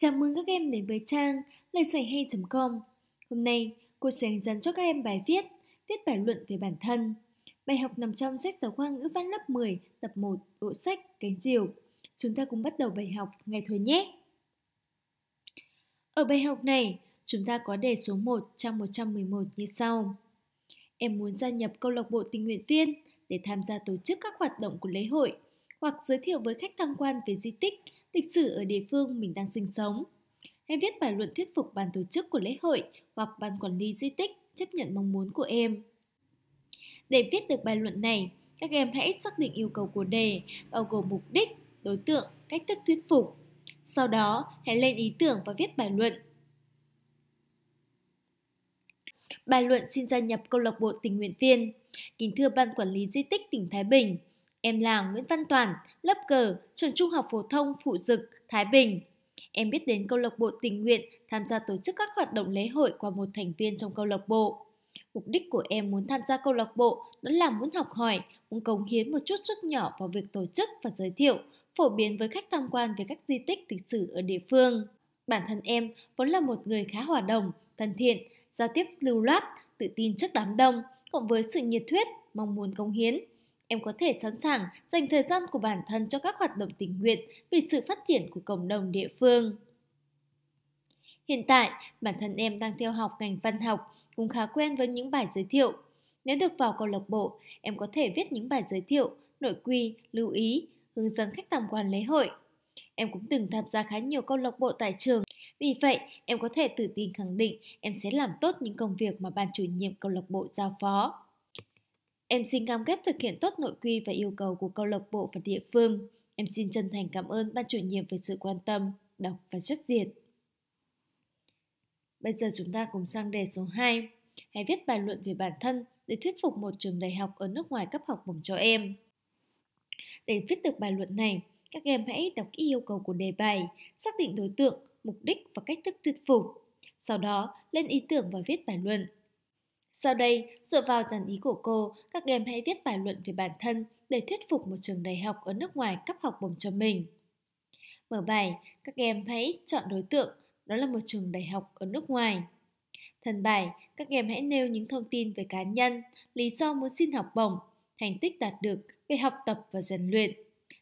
Chào mừng các em đến với trang lời giải hay.com. Hôm nay, cô sẽ hướng dẫn cho các em bài viết, viết bài luận về bản thân. Bài học nằm trong sách giáo khoa ngữ văn lớp 10, tập 1, bộ sách Cánh diều. Chúng ta cùng bắt đầu bài học ngay thôi nhé. Ở bài học này, chúng ta có đề số 1 trong 111 như sau. Em muốn gia nhập câu lạc bộ tình nguyện viên để tham gia tổ chức các hoạt động của lễ hội hoặc giới thiệu với khách tham quan về di tích, lịch sử ở địa phương mình đang sinh sống. hay viết bài luận thuyết phục ban tổ chức của lễ hội hoặc ban quản lý di tích chấp nhận mong muốn của em. Để viết được bài luận này, các em hãy xác định yêu cầu của đề, bao gồm mục đích, đối tượng, cách thức thuyết phục. Sau đó, hãy lên ý tưởng và viết bài luận. Bài luận xin gia nhập câu lạc bộ tình nguyện viên. Kính thưa Ban Quản lý Di tích tỉnh Thái Bình, Em là Nguyễn Văn Toàn, lớp cờ, trường trung học phổ thông Phụ Dực, Thái Bình. Em biết đến câu lạc bộ tình nguyện tham gia tổ chức các hoạt động lễ hội qua một thành viên trong câu lạc bộ. Mục đích của em muốn tham gia câu lạc bộ đó là muốn học hỏi, muốn cống hiến một chút sức nhỏ vào việc tổ chức và giới thiệu, phổ biến với khách tham quan về các di tích lịch sử ở địa phương. Bản thân em vốn là một người khá hòa đồng, thân thiện, giao tiếp lưu loát, tự tin trước đám đông, cộng với sự nhiệt huyết, mong muốn cống hiến Em có thể sẵn sàng dành thời gian của bản thân cho các hoạt động tình nguyện vì sự phát triển của cộng đồng địa phương. Hiện tại, bản thân em đang theo học ngành văn học, cũng khá quen với những bài giới thiệu. Nếu được vào câu lạc bộ, em có thể viết những bài giới thiệu, nội quy, lưu ý, hướng dẫn khách tham quan lễ hội. Em cũng từng tham gia khá nhiều câu lạc bộ tại trường, vì vậy em có thể tự tin khẳng định em sẽ làm tốt những công việc mà ban chủ nhiệm câu lạc bộ giao phó. Em xin cam kết thực hiện tốt nội quy và yêu cầu của câu lạc bộ và địa phương. Em xin chân thành cảm ơn ban chủ nhiệm về sự quan tâm, đọc và xuất diệt. Bây giờ chúng ta cùng sang đề số 2. Hãy viết bài luận về bản thân để thuyết phục một trường đại học ở nước ngoài cấp học bổng cho em. Để viết được bài luận này, các em hãy đọc kỹ yêu cầu của đề bài, xác định đối tượng, mục đích và cách thức thuyết phục. Sau đó, lên ý tưởng và viết bài luận. Sau đây, dựa vào dàn ý của cô, các em hãy viết bài luận về bản thân để thuyết phục một trường đại học ở nước ngoài cấp học bổng cho mình. Mở bài, các em hãy chọn đối tượng, đó là một trường đại học ở nước ngoài. Thần bài, các em hãy nêu những thông tin về cá nhân, lý do muốn xin học bổng, thành tích đạt được về học tập và rèn luyện,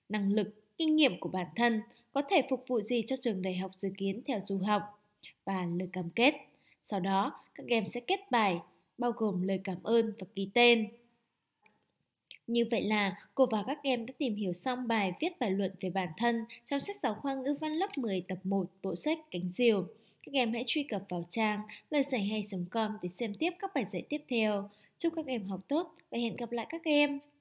năng lực, kinh nghiệm của bản thân, có thể phục vụ gì cho trường đại học dự kiến theo du học và lời cam kết. Sau đó, các em sẽ kết bài bao gồm lời cảm ơn và ký tên. Như vậy là cô và các em đã tìm hiểu xong bài viết bài luận về bản thân trong sách giáo khoa ngữ văn lớp 10 tập 1 bộ sách Cánh Diều. Các em hãy truy cập vào trang lời giải hay.com để xem tiếp các bài dạy tiếp theo. Chúc các em học tốt và hẹn gặp lại các em!